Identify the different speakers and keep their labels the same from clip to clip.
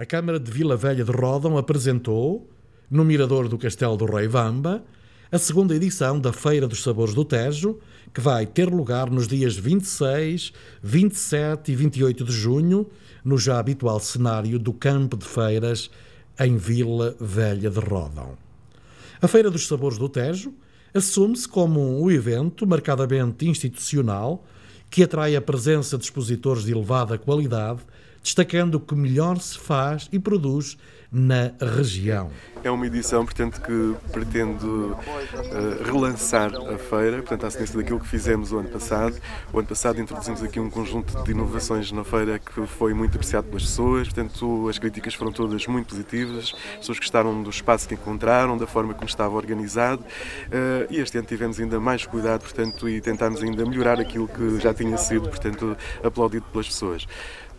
Speaker 1: A Câmara de Vila Velha de Ródão apresentou, no Mirador do Castelo do Rei Vamba, a segunda edição da Feira dos Sabores do Tejo, que vai ter lugar nos dias 26, 27 e 28 de junho, no já habitual cenário do Campo de Feiras, em Vila Velha de Ródão. A Feira dos Sabores do Tejo assume-se como um evento marcadamente institucional que atrai a presença de expositores de elevada qualidade destacando o que melhor se faz e produz na região.
Speaker 2: É uma edição, portanto, que pretende uh, relançar a feira, portanto, à semelhança daquilo que fizemos o ano passado. O ano passado introduzimos aqui um conjunto de inovações na feira que foi muito apreciado pelas pessoas, portanto, as críticas foram todas muito positivas, as pessoas gostaram do espaço que encontraram, da forma como estava organizado uh, e este ano tivemos ainda mais cuidado, portanto, e tentámos ainda melhorar aquilo que já tinha sido, portanto, aplaudido pelas pessoas.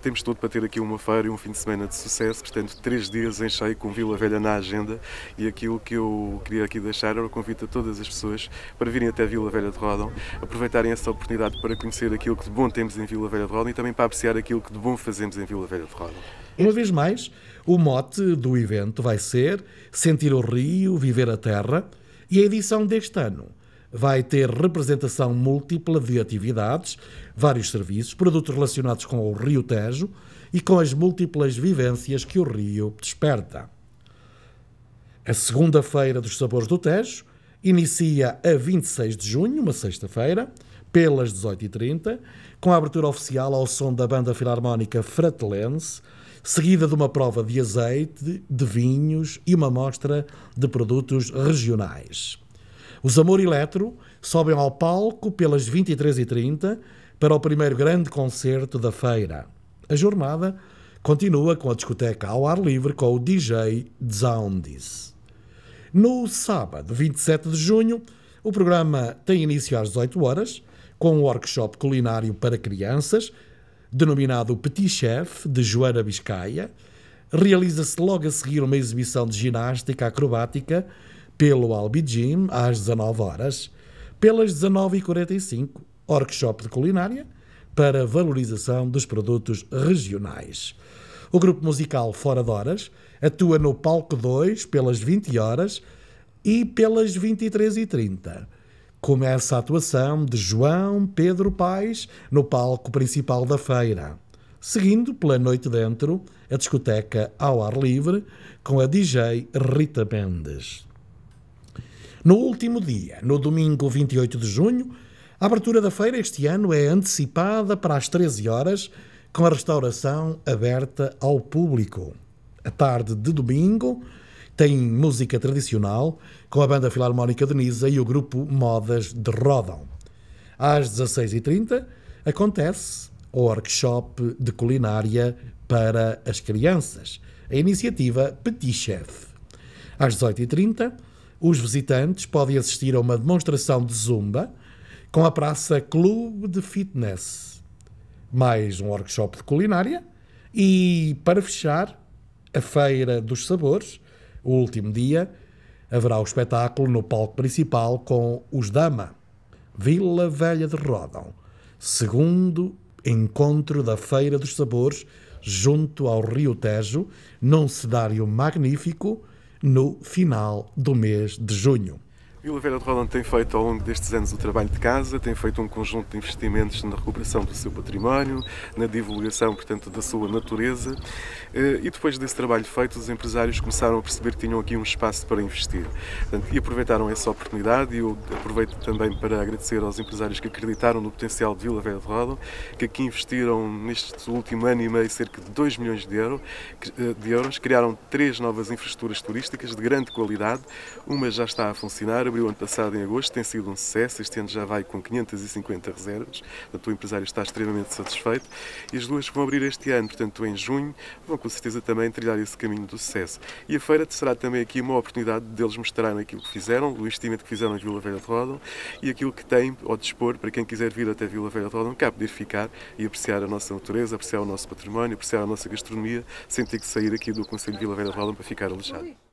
Speaker 2: Temos todo para ter aqui uma feira e um fim de semana de sucesso, portanto, três dias em cheio com Vila Velha na agenda. E aquilo que eu queria aqui deixar era o convite a todas as pessoas para virem até Vila Velha de Rodão, aproveitarem essa oportunidade para conhecer aquilo que de bom temos em Vila Velha de Rodão e também para apreciar aquilo que de bom fazemos em Vila Velha de Rodão.
Speaker 1: Uma vez mais, o mote do evento vai ser Sentir o Rio, Viver a Terra, e a edição deste ano vai ter representação múltipla de atividades, vários serviços, produtos relacionados com o Rio Tejo e com as múltiplas vivências que o Rio desperta. A segunda-feira dos Sabores do Tejo inicia a 26 de junho, uma sexta-feira, pelas 18h30, com a abertura oficial ao som da banda filarmónica Fratelense, seguida de uma prova de azeite, de vinhos e uma mostra de produtos regionais. Os Amor Eletro sobem ao palco pelas 23h30 para o primeiro grande concerto da feira. A jornada continua com a discoteca ao ar livre com o DJ Zoundis. No sábado, 27 de junho, o programa tem início às 18 horas com um workshop culinário para crianças, denominado Petit Chef, de Joana Biscaia. Realiza-se logo a seguir uma exibição de ginástica acrobática pelo Albi Gym às 19 horas, pelas 19h45, workshop de culinária para valorização dos produtos regionais. O grupo musical Fora de Horas atua no Palco 2 pelas 20 horas e pelas 23h30. Começa a atuação de João Pedro Paes no palco principal da feira, seguindo pela noite dentro a discoteca ao ar livre com a DJ Rita Mendes. No último dia, no domingo 28 de junho, a abertura da feira este ano é antecipada para as 13 horas, com a restauração aberta ao público. A tarde de domingo tem música tradicional com a Banda Filarmónica de Nisa e o grupo Modas de Rodão. Às 16h30 acontece o workshop de culinária para as crianças, a iniciativa Petit Chef. Às 18h30, os visitantes podem assistir a uma demonstração de zumba com a praça Clube de Fitness, mais um workshop de culinária e, para fechar, a Feira dos Sabores, o último dia, haverá o espetáculo no palco principal com os Dama, Vila Velha de Rodão, segundo encontro da Feira dos Sabores junto ao Rio Tejo, num cenário magnífico no final do mês de junho.
Speaker 2: Vila Velha de Rolando tem feito ao longo destes anos o trabalho de casa, tem feito um conjunto de investimentos na recuperação do seu património, na divulgação, portanto, da sua natureza. Eh, e depois desse trabalho feito, os empresários começaram a perceber que tinham aqui um espaço para investir. Portanto, e aproveitaram essa oportunidade e eu aproveito também para agradecer aos empresários que acreditaram no potencial de Vila Velha de Rolando, que aqui investiram neste último ano e meio cerca de 2 milhões de, euro, eh, de euros, criaram três novas infraestruturas turísticas de grande qualidade, uma já está a funcionar, abriu ano passado, em agosto, tem sido um sucesso. Este ano já vai com 550 reservas. Portanto, o empresário está extremamente satisfeito. E as duas que vão abrir este ano, portanto, em junho, vão com certeza também trilhar esse caminho do sucesso. E a feira será também aqui uma oportunidade deles mostrarem aquilo que fizeram, o investimento que fizeram em Vila Velha de Rodão e aquilo que têm ao dispor para quem quiser vir até Vila Velha de Rodão, cá poder ficar e apreciar a nossa natureza, apreciar o nosso património, apreciar a nossa gastronomia, sem ter que sair aqui do Conselho de Vila Velha de Rodão para ficar alejado.